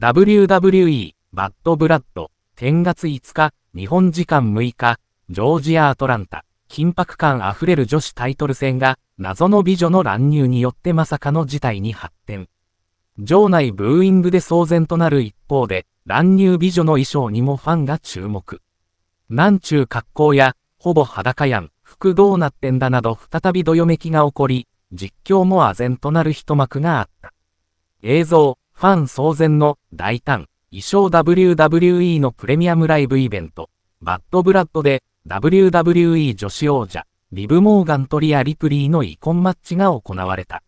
WWE バッドブラッド10月5日日本時間6日ジョージア・アトランタ緊迫感あふれる女子タイトル戦が謎の美女の乱入によってまさかの事態に発展場内ブーイングで騒然となる一方で乱入美女の衣装にもファンが注目南中格好やほぼ裸やん服どうなってんだなど再びどよめきが起こり実況も唖然となる一幕があった映像ファン騒然の大胆、衣装 WWE のプレミアムライブイベント、バッドブラッドで WWE 女子王者、リブ・モーガントリア・リプリーの遺恨マッチが行われた。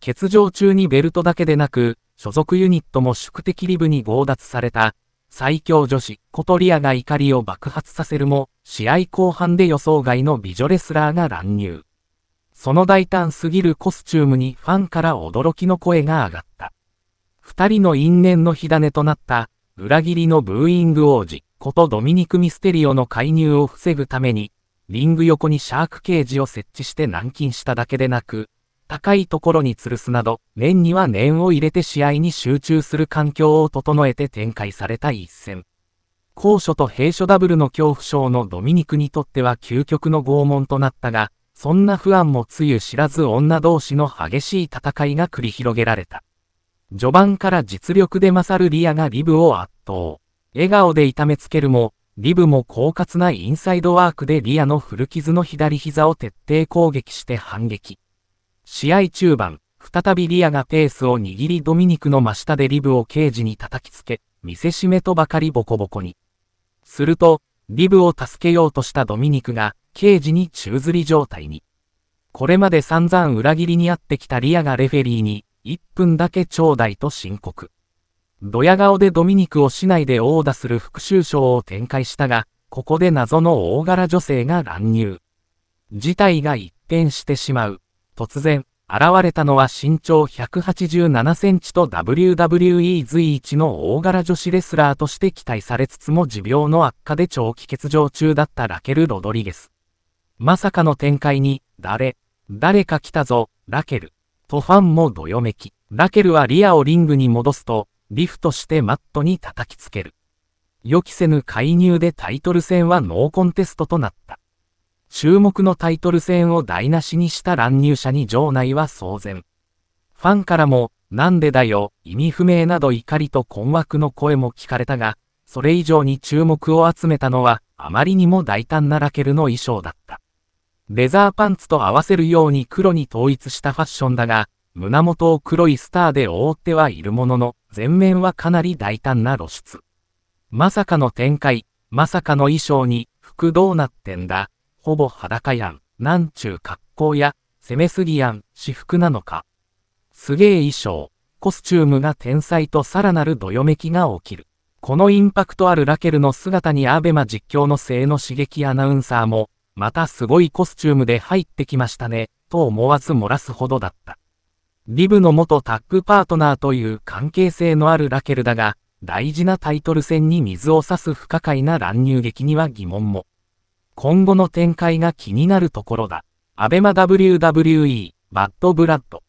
欠場中にベルトだけでなく、所属ユニットも宿敵リブに強奪された、最強女子、コトリアが怒りを爆発させるも、試合後半で予想外の美女レスラーが乱入。その大胆すぎるコスチュームにファンから驚きの声が上がった。二人の因縁の火種となった、裏切りのブーイング王子ことドミニク・ミステリオの介入を防ぐために、リング横にシャークケージを設置して軟禁しただけでなく、高いところに吊るすなど、念には念を入れて試合に集中する環境を整えて展開された一戦。高所と平所ダブルの恐怖症のドミニクにとっては究極の拷問となったが、そんな不安もつゆ知らず女同士の激しい戦いが繰り広げられた。序盤から実力で勝るリアがリブを圧倒。笑顔で痛めつけるも、リブも狡猾なインサイドワークでリアの古傷の左膝を徹底攻撃して反撃。試合中盤、再びリアがペースを握りドミニクの真下でリブをケージに叩きつけ、見せしめとばかりボコボコに。すると、リブを助けようとしたドミニクが、ケージに宙吊り状態に。これまで散々裏切りにあってきたリアがレフェリーに、1分だけちょうだいと申告。ドヤ顔でドミニクを市内で殴打する復讐賞を展開したが、ここで謎の大柄女性が乱入。事態が一変してしまう。突然、現れたのは身長187センチと WWE 随一の大柄女子レスラーとして期待されつつも持病の悪化で長期欠場中だったラケル・ロドリゲス。まさかの展開に、誰、誰か来たぞ、ラケル。とファンもどよめき。ラケルはリアをリングに戻すと、リフトしてマットに叩きつける。予期せぬ介入でタイトル戦はノーコンテストとなった。注目のタイトル戦を台無しにした乱入者に場内は騒然。ファンからも、なんでだよ、意味不明など怒りと困惑の声も聞かれたが、それ以上に注目を集めたのは、あまりにも大胆なラケルの衣装だった。レザーパンツと合わせるように黒に統一したファッションだが、胸元を黒いスターで覆ってはいるものの、全面はかなり大胆な露出。まさかの展開、まさかの衣装に、服どうなってんだ、ほぼ裸やん、なんちゅう格好や、攻めすぎやん、私服なのか。すげえ衣装、コスチュームが天才とさらなるどよめきが起きる。このインパクトあるラケルの姿にアベマ実況の性の刺激アナウンサーも、またすごいコスチュームで入ってきましたね、と思わず漏らすほどだった。リブの元タッグパートナーという関係性のあるラケルだが、大事なタイトル戦に水を差す不可解な乱入劇には疑問も。今後の展開が気になるところだ。アベマ WWE バッドブラッド。